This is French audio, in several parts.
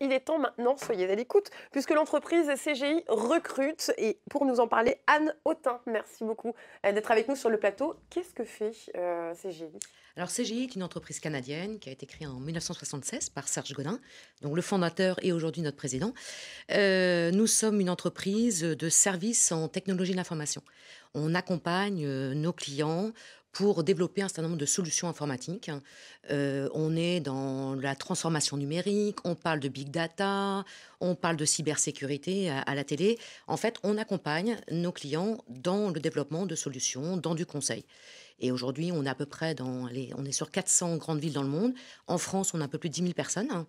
Il est temps maintenant, soyez à l'écoute, puisque l'entreprise CGI recrute. Et pour nous en parler, Anne Autin, merci beaucoup euh, d'être avec nous sur le plateau. Qu'est-ce que fait euh, CGI Alors CGI est une entreprise canadienne qui a été créée en 1976 par Serge Godin, donc le fondateur et aujourd'hui notre président. Euh, nous sommes une entreprise de services en technologie de l'information. On accompagne nos clients pour développer un certain nombre de solutions informatiques. Euh, on est dans la transformation numérique, on parle de big data, on parle de cybersécurité à, la télé. En fait, on accompagne nos clients dans le développement de solutions, dans du conseil. Et aujourd'hui, on est à peu près dans on est sur 400 grandes villes dans le monde. En France, on a un peu plus de 10 000 personnes.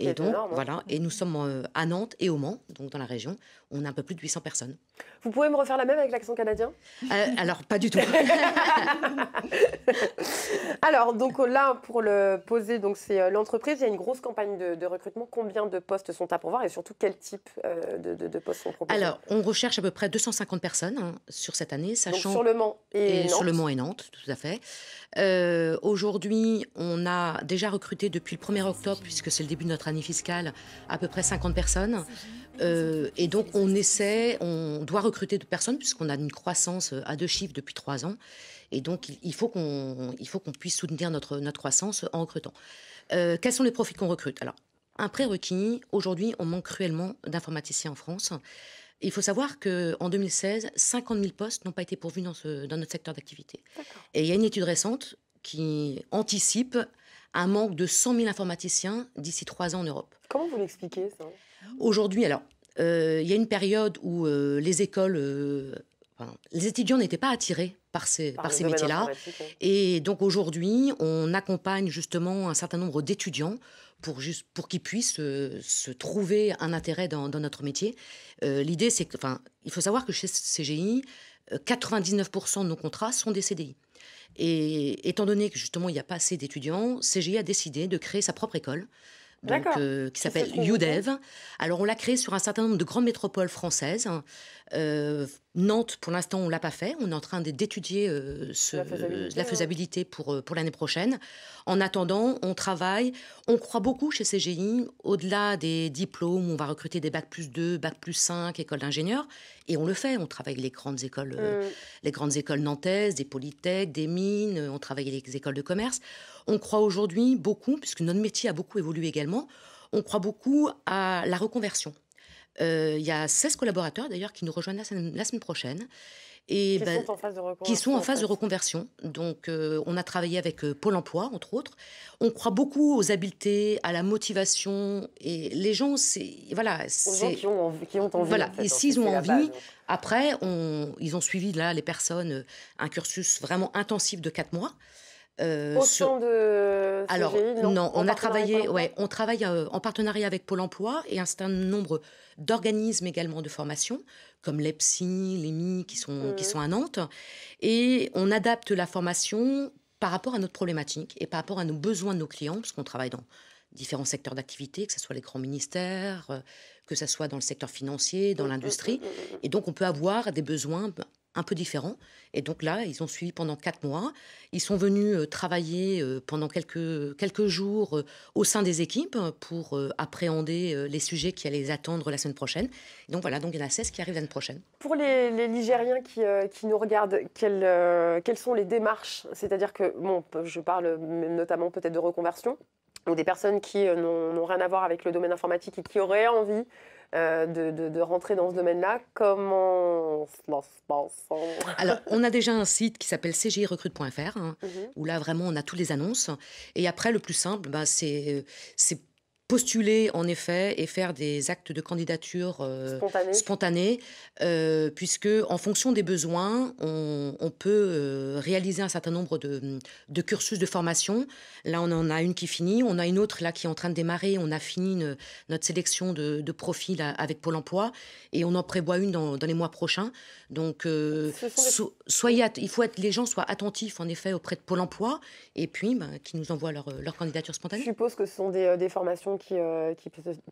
Et donc, hein. voilà, et nous sommes euh, à Nantes et au Mans, donc dans la région, on a un peu plus de 800 personnes. Vous pouvez me refaire la même avec l'accent canadien euh, Alors, pas du tout. alors, donc euh, là, pour le poser, donc c'est l'entreprise, il y a une grosse campagne de, recrutement. Combien de postes sont à pourvoir et surtout quel type de, postes sont proposés Alors, on recherche à peu près 250 personnes hein, sur cette année, sachant. sur le Mans et, Nantes. Sur le Mans et Nantes, tout à fait. Aujourd'hui, on a déjà recruté depuis le 1er octobre, puisque c'est le début notre année fiscale à peu près 50 personnes. Euh, et donc on essaie, on doit recruter de personnes puisqu'on a une croissance euh, à deux chiffres depuis trois ans. Et donc il faut qu'on qu'on puisse soutenir notre, notre croissance en recrutant. Euh, quels sont les profils qu'on recrute Alors, un prérequis, aujourd'hui on manque cruellement d'informaticiens en France. Il faut savoir qu'en 2016, 50 000 postes n'ont pas été pourvus dans, ce, dans notre secteur d'activité. Et il y a une étude récente qui anticipe un manque de 100 000 informaticiens d'ici trois ans en Europe. Comment vous l'expliquez ça Aujourd'hui, alors, euh, il y a une période où euh, les écoles, euh, les étudiants n'étaient pas attirés par ces, par, ces métiers-là. Et donc aujourd'hui, on accompagne justement un certain nombre d'étudiants pour, juste, pour qu'ils puissent euh, se, trouver un intérêt dans, notre métier. Euh, l'idée, c'est que, il faut savoir que chez CGI, 99% euh, de nos contrats sont des CDI. Et étant donné que justement il n'y a pas assez d'étudiants, CGI a décidé de créer sa propre école. qui s'appelle UDEV. Alors, on l'a créée sur un certain nombre de grandes métropoles françaises, hein. Nantes, pour l'instant, on ne l'a pas fait. On est en train d'étudier euh, la faisabilité, pour, euh, pour l'année prochaine. En attendant, on travaille. On croit beaucoup chez CGI, au-delà des diplômes, on va recruter des Bac plus 2, Bac plus 5, écoles d'ingénieurs. Et on le fait. On travaille avec les grandes écoles, euh, les grandes écoles nantaises, des polytechs, des mines. On travaille avec les écoles de commerce. On croit aujourd'hui beaucoup, puisque notre métier a beaucoup évolué également, on croit beaucoup à la reconversion. Euh, il y a 16 collaborateurs d'ailleurs qui nous rejoignent la semaine prochaine. Et qui, bah, sont en phase de reconversion. Donc, euh, on a travaillé avec euh, Pôle Emploi, entre autres. On croit beaucoup aux habiletés, à la motivation. Et les gens, c'est voilà, aux gens qui ont qui ont envie Voilà. et s'ils hein, ont envie, après, ils ont suivi là les personnes un cursus vraiment intensif de 4 mois. Euh, de alors non, on a travaillé, ouais, on travaille euh, en partenariat avec Pôle Emploi et un certain nombre d'organismes également de formation, comme l'EPSI, l'EMI, qui sont qui mmh. sont à Nantes, et on adapte la formation par rapport à notre problématique et par rapport à nos besoins de nos clients, parce qu'on travaille dans différents secteurs d'activité, que ce soit les grands ministères, euh, que ce soit dans le secteur financier, dans mmh, mmh, l'industrie. Et donc, on peut avoir des besoins ben, un peu différent. Et donc là, ils ont suivi pendant quatre mois. Ils sont venus euh, travailler euh, pendant quelques, quelques jours euh, au sein des équipes hein, pour appréhender les sujets qui allaient les attendre la semaine prochaine. donc voilà, donc il y en a 16 qui arrivent l'année prochaine. Pour les, les Ligériens qui, qui, nous regardent, quelles, sont les démarches C'est-à-dire que, bon, je parle notamment peut-être de reconversion ou des personnes qui n'ont rien à voir avec le domaine informatique et qui auraient envie euh, de, de, rentrer dans ce domaine-là. Comment on se passe hein Alors, on a déjà un site qui s'appelle cjrecrute.fr, hein, mhm. où là, vraiment, on a toutes les annonces. Et après, le plus simple, bah, c'est euh, postuler en effet et faire des actes de candidature spontanée euh, spontanés, euh, puisque en fonction des besoins, on, peut euh, réaliser un certain nombre de, cursus de formation. Là, on en a une qui finit, on a une autre là qui est en train de démarrer, on a fini notre sélection de, profils avec Pôle Emploi et on en prévoit une dans, les mois prochains. Donc, il faut être les gens soient attentifs en effet auprès de Pôle Emploi et puis ben, qu'ils qui nous envoient leur, candidature spontanée. Je suppose que ce sont des formations qui, euh,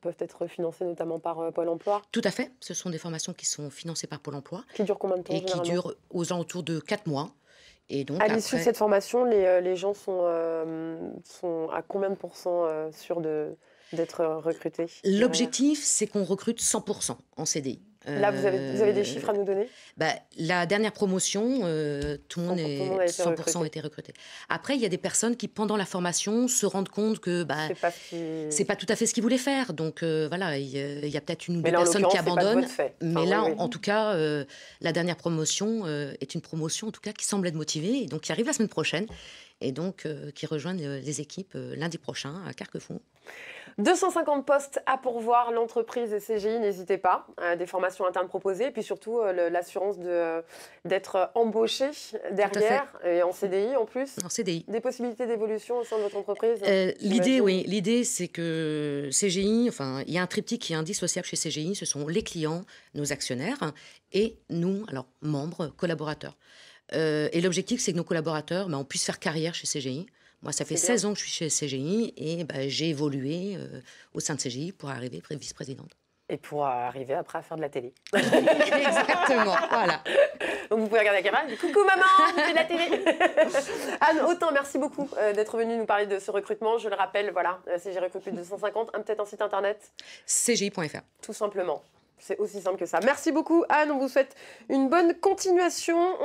peuvent être financées notamment par euh, Pôle emploi Tout à fait. Ce sont des formations qui sont financées par Pôle emploi. Qui durent combien de temps Et qui durent aux alentours de 4 mois. Et donc, à l'issue de cette formation, les, euh, gens sont, sont à combien de pourcents sûrs d'être recrutés L'objectif, c'est qu'on recrute 100% en CDI. Là, vous avez, des euh, chiffres à nous donner bah, La dernière promotion, euh, tout le monde est, 100% été recruté. Après, il y a des personnes qui, pendant la formation, se rendent compte que bah, c'est pas, ce n'est pas tout à fait ce qu'ils voulaient faire. Donc euh, voilà, il y, a, peut-être une ou deux personnes qui abandonnent. mais là, en tout cas, la dernière promotion est une promotion, en tout cas, qui semble être motivée et donc qui arrive la semaine prochaine et donc qui rejoignent les équipes lundi prochain à Carquefou. 250 postes à pourvoir, l'entreprise et CGI, n'hésitez pas. Euh, des formations internes proposées, et puis surtout euh, l'assurance euh, d'être embauché derrière, et en CDI en plus. En CDI. Des possibilités d'évolution au sein de votre entreprise L'idée, oui. L'idée, c'est que CGI, enfin, il y a un triptyque qui est indissociable chez CGI ce sont les clients, nos actionnaires, et nous, alors membres, collaborateurs. et l'objectif, c'est que nos collaborateurs, mais ben, on puisse faire carrière chez CGI moi, ça fait 16 ans que je suis chez CGI et bah, j'ai évolué euh, au sein de CGI pour arriver vice-présidente. Et pour arriver après à faire de la télé. Exactement, voilà. Donc vous pouvez regarder la caméra, coucou maman, c'est de la télé. Anne, autant merci beaucoup euh, d'être venue nous parler de ce recrutement. Je le rappelle, voilà, euh, CGI recrute plus de 250, peut-être un site internet. CGI.fr. Tout simplement. C'est aussi simple que ça. Merci beaucoup Anne, on vous souhaite une bonne continuation.